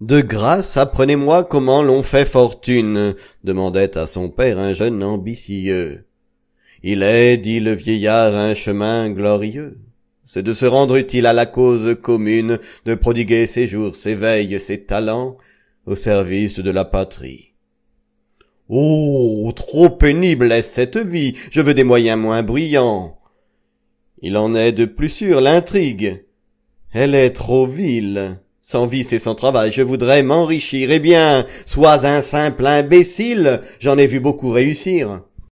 De grâce, apprenez-moi comment l'on fait fortune, demandait à son père un jeune ambitieux. Il est, dit le vieillard, un chemin glorieux. C'est de se rendre utile à la cause commune, de prodiguer ses jours, ses veilles, ses talents, au service de la patrie. Oh. Trop pénible est cette vie, je veux des moyens moins brillants. Il en est de plus sûr l'intrigue. Elle est trop vile sans vice et sans travail, je voudrais m'enrichir. Eh bien, sois un simple imbécile, j'en ai vu beaucoup réussir.